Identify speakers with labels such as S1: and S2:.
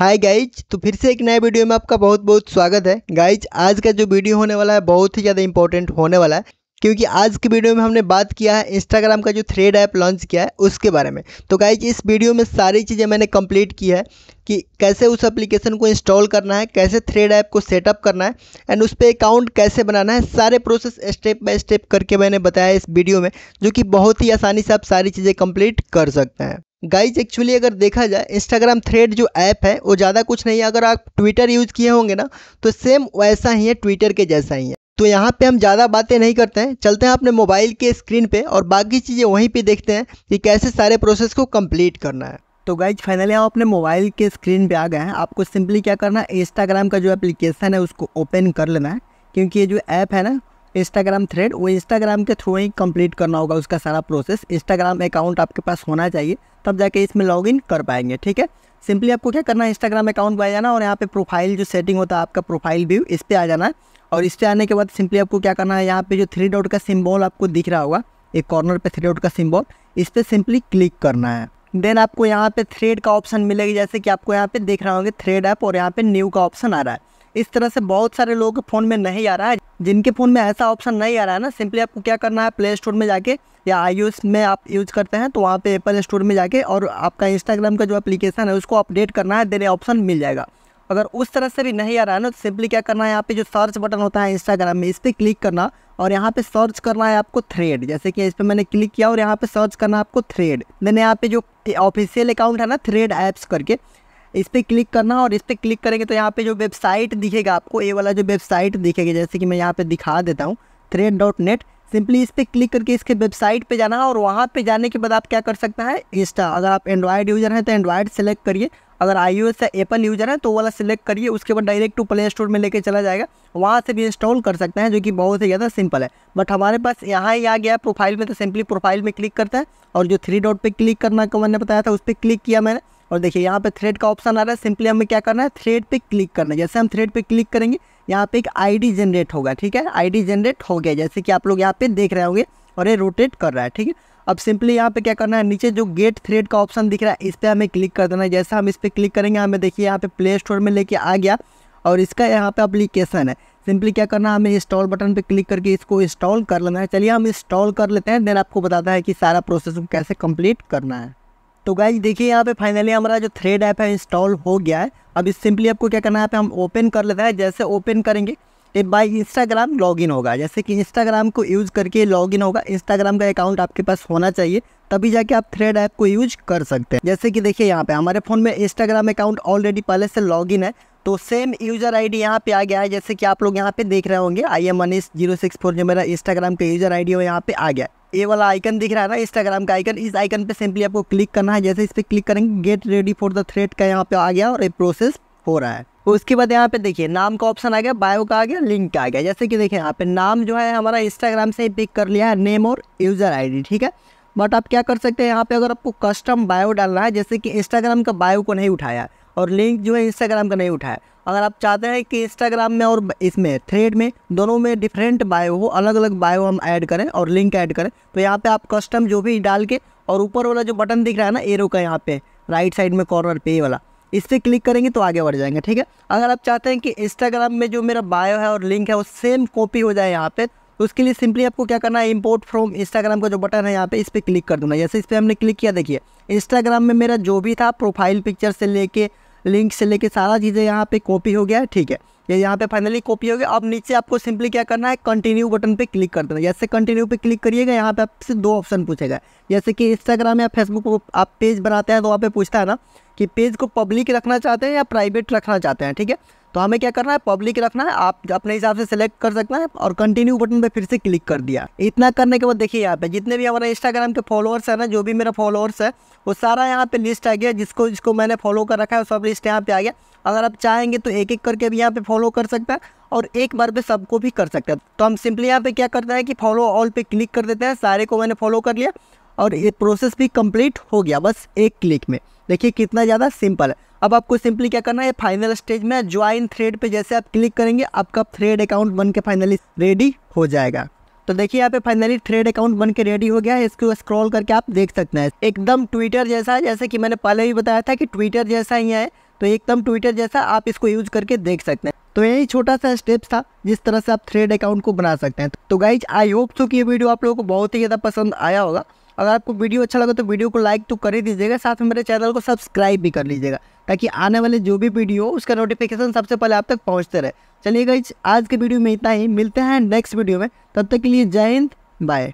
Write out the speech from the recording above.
S1: hi guys तो फिर से एक नए वीडियो में आपका बहुत बहुत स्वागत है गाइज आज का जो वीडियो होने वाला है बहुत ही ज़्यादा इंपॉर्टेंट होने वाला है क्योंकि आज की वीडियो में हमने बात किया है इंस्टाग्राम का जो थ्रेड ऐप लॉन्च किया है उसके बारे में तो गाइज इस वीडियो में सारी चीज़ें मैंने कंप्लीट की है कि कैसे उस एप्लीकेशन को इंस्टॉल करना है कैसे थ्रेड ऐप को सेटअप करना है एंड उस पर अकाउंट कैसे बनाना है सारे प्रोसेस स्टेप बाय स्टेप करके मैंने बताया इस वीडियो में जो कि बहुत ही आसानी से आप सारी चीज़ें कंप्लीट कर सकते हैं गाइज एक्चुअली अगर देखा जाए इंस्टाग्राम थ्रेड जो ऐप है वो ज़्यादा कुछ नहीं है अगर आप ट्विटर यूज़ किए होंगे ना तो सेम वैसा ही है ट्विटर के जैसा ही है तो यहाँ पे हम ज़्यादा बातें नहीं करते हैं चलते हैं अपने मोबाइल के स्क्रीन पे और बाकी चीज़ें वहीं पे देखते हैं कि कैसे सारे प्रोसेस को कंप्लीट करना है तो गाइज फाइनली आप अपने मोबाइल के स्क्रीन पे आ गए हैं आपको सिंपली क्या करना है इंस्टाग्राम का जो एप्लीकेशन है उसको ओपन कर लेना है क्योंकि ये जो ऐप है ना इंस्टाग्राम थ्रेड वो इंस्टाग्राम के थ्रू ही कंप्लीट करना होगा उसका सारा प्रोसेस इंस्टाग्राम अकाउंट आपके पास होना चाहिए तब जाके इसमें लॉगिन कर पाएंगे ठीक है सिंपली आपको क्या करना है इंस्टाग्राम अकाउंट पर आ जाना और यहाँ पे प्रोफाइल जो सेटिंग होता है आपका प्रोफाइल व्यू इस पर आ जाना है और इस पर आने के बाद सिंपली आपको क्या करना है यहाँ पर जो थ्री डॉट का सिम्बॉल आपको दिख रहा होगा एक कॉर्नर पर थ्री डॉट का सिम्बॉल इस पर सिंपली क्लिक करना है देन आपको यहाँ पे थ्रेड का ऑप्शन मिलेगी जैसे कि आपको यहाँ पे देख रहा होंगे थ्रेड ऐप और यहाँ पे न्यू का ऑप्शन आ रहा है इस तरह से बहुत सारे लोगों के फ़ोन में नहीं आ रहा है जिनके फ़ोन में ऐसा ऑप्शन नहीं आ रहा है ना सिंपली आपको क्या करना है प्ले स्टोर में जाके या आई में आप यूज़ करते हैं तो वहाँ पे एप्पल स्टोर में जाके और आपका इंस्टाग्राम का जो एप्लीकेशन है उसको अपडेट करना है देने ऑप्शन मिल जाएगा अगर उस तरह से भी नहीं आ रहा है ना तो सिंपली क्या करना है यहाँ पे जो सर्च बटन होता है इंस्टाग्राम में इस पर क्लिक करना और यहाँ पे सर्च करना है आपको थ्रेड जैसे कि इस पर मैंने क्लिक किया और यहाँ पे सर्च करना है आपको थ्रेड देन यहाँ पे जो ऑफिशियल अकाउंट है ना थ्रेड ऐप्स करके इस पर क्लिक करना और इस पर क्लिक करेंगे तो यहाँ पे जो वेबसाइट दिखेगा आपको ये वाला जो वेबसाइट दिखेगा जैसे कि मैं यहाँ पे दिखा देता हूँ थ्रेड डॉट नेट सिंपली इस पर क्लिक करके इसके वेबसाइट पे जाना और वहाँ पे जाने के बाद आप क्या कर सकते हैं इंस्टा अगर आप एंड्रॉयड यूज़र हैं तो एंड्रॉयड सेलेक्ट करिए अगर आई ओ एप्पल यूज़र है तो वाला सिलेक्ट करिए उसके बाद डायरेक्ट टू प्ले स्टोर में लेके चला जाएगा वहाँ से भी इंस्टॉल कर सकते हैं जो कि बहुत ही ज़्यादा सिंपल है बट हमारे पास यहाँ ही आ गया प्रोफाइल में तो सिंपली प्रोफाइल में क्लिक करता है और जो थ्री डॉट पर क्लिक करना मैंने बताया था उस पर क्लिक किया मैंने और देखिए यहाँ पे थ्रेड का ऑप्शन आ रहा है सिंपली हमें क्या करना है थ्रेड पे क्लिक करना है जैसे हम थ्रेड पे क्लिक करेंगे यहाँ पे एक आईडी जनरेट होगा ठीक है आईडी जनरेट हो गया जैसे कि आप लोग यहाँ पे देख रहे होंगे और ये रोटेट कर रहा है ठीक है अब सिंपली यहाँ पे क्या करना है नीचे जो गेट थ्रेड का ऑप्शन दिख रहा है इस पर हमें क्लिक कर देना है जैसे हम इस पर क्लिक करेंगे हमें देखिए यहाँ पे प्ले स्टोर में लेके आ गया और इसका यहाँ पे अप्लीकेशन है सिंपली क्या करना है हमें इंस्टॉल बटन पे क्लिक करके इसको इंस्टॉल कर लेना है चलिए हम इंस्टॉल कर लेते हैं देन आपको बताता है कि सारा प्रोसेस कैसे कंप्लीट करना है तो गाइज देखिए यहाँ पे फाइनली हमारा जो थ्रेड ऐप है इंस्टॉल हो गया है अब इस सिंपली आपको क्या करना है यहाँ पे हम ओपन कर लेते हैं जैसे ओपन करेंगे तो बाई इंस्टाग्राम लॉगिन होगा जैसे कि इंस्टाग्राम को यूज़ करके लॉगिन होगा इंस्टाग्राम का अकाउंट आपके पास होना चाहिए तभी जाके आप थ्रेड ऐप को यूज कर सकते हैं जैसे कि देखिए यहाँ पे हमारे फ़ोन में इंस्टाग्राम अकाउंट ऑलरेडी पहले से लॉगिन है तो सेम यूज़र आईडी यहाँ पे आ गया है जैसे कि आप लोग यहाँ पे देख रहे होंगे I am Manish zero six four जो मेरा इंस्टाग्राम का यूज़र आईडी हो यहाँ पे आ गया ये वाला आइकन दिख रहा है ना इंस्टाग्राम का आइकन इस आइकन पे सिंपली आपको क्लिक करना है जैसे इस पर क्लिक करेंगे get ready for the thread का यहाँ पे आ गया और ये प्रोसेस हो रहा है उसके बाद यहाँ पे देखिए नाम का ऑप्शन आ गया बायो का आ गया लिंक का आ गया जैसे कि देखिए यहाँ पे नाम जो है हमारा इंस्टाग्राम से ही पिक कर लिया है नेम और यूज़र आईडी ठीक है बट आप क्या कर सकते हैं यहाँ पे अगर आपको कस्टम बायो डालना है जैसे कि इंस्टाग्राम का बायो को नहीं उठाया और लिंक जो है इंस्टाग्राम का नहीं उठाया अगर आप चाहते हैं कि इंस्टाग्राम में और इसमें थ्रेड में दोनों में डिफरेंट बायो हो अलग अलग बायो हम ऐड करें और लिंक ऐड करें तो यहाँ पे आप कस्टम जो भी डाल के और ऊपर वाला जो बटन दिख रहा है ना एरो का यहाँ पे राइट साइड में कॉर्नर पे वाला इस पर क्लिक करेंगे तो आगे बढ़ जाएंगे ठीक है अगर आप चाहते हैं कि इंस्टाग्राम में जो मेरा बायो है और लिंक है वो सेम कॉपी हो जाए यहाँ पर तो उसके लिए सिंपली आपको क्या करना है इम्पोर्ट फ्रॉम इंस्टाग्राम का जो बटन है यहाँ पे इस पर क्लिक कर दूंगा जैसे इस पर हमने क्लिक किया देखिए इंस्टाग्राम में मेरा जो भी था प्रोफाइल पिक्चर से लेके लिंक से लेके सारा चीज़ें यहाँ पे कॉपी हो गया है ठीक है ये यहाँ पे फाइनली कॉपी हो गया अब नीचे आपको सिंपली क्या करना है कंटिन्यू बटन पे क्लिक कर देना जैसे कंटिन्यू पे क्लिक करिएगा यहाँ पे आपसे दो ऑप्शन पूछेगा जैसे कि इंस्टाग्राम या फेसबुक आप पेज बनाते हैं तो वहाँ पे पूछता है ना कि पेज को पब्लिक रखना चाहते हैं या प्राइवेट रखना चाहते हैं ठीक है तो हमें क्या करना है पब्लिक रखना है आप अपने हिसाब से सिलेक्ट कर सकते हैं और कंटिन्यू बटन पे फिर से क्लिक कर दिया इतना करने के बाद देखिए यहाँ पे जितने भी हमारे इंस्टाग्राम के फॉलोअर्स है ना जो भी मेरा फॉलोअर्स है वो सारा यहाँ पे लिस्ट आ गया जिसको जिसको मैंने फॉलो कर रखा है सब लिस्ट यहाँ पे आ गया अगर आप चाहेंगे तो एक एक करके भी यहाँ पे फॉलो कर सकते हैं और एक बार पे सबको भी कर सकते हैं तो हम सिंपली यहाँ पे क्या करते हैं कि फॉलो ऑल पे क्लिक कर देते हैं सारे को मैंने फॉलो कर लिया और ये प्रोसेस भी कंप्लीट हो गया बस एक क्लिक में देखिए कितना ज़्यादा सिंपल है अब आपको सिंपली क्या करना है फाइनल स्टेज में ज्वाइन थ्रेड पे जैसे आप क्लिक करेंगे आपका थ्रेड अकाउंट बन के फाइनली रेडी हो जाएगा तो देखिए यहाँ पे फाइनली थ्रेड अकाउंट बन के रेडी हो गया है इसको स्क्रॉल करके आप देख सकते हैं एकदम ट्विटर जैसा है जैसे कि मैंने पहले भी बताया था कि ट्विटर जैसा ही है तो एकदम ट्विटर जैसा आप इसको यूज करके देख सकते हैं तो यही छोटा सा स्टेप था जिस तरह से आप थ्रेड अकाउंट को बना सकते हैं तो गाइज आई होप सो कि ये वीडियो आप लोगों को बहुत ही ज़्यादा पसंद आया होगा अगर आपको वीडियो अच्छा लगा तो वीडियो को लाइक तो कर ही दीजिएगा साथ में मेरे चैनल को सब्सक्राइब भी कर लीजिएगा ताकि आने वाले जो भी वीडियो उसका नोटिफिकेशन सबसे पहले आप तक पहुँचते रहे चलिए आज के वीडियो में इतना ही मिलते हैं नेक्स्ट वीडियो में तब तक के लिए जय हिंद बाय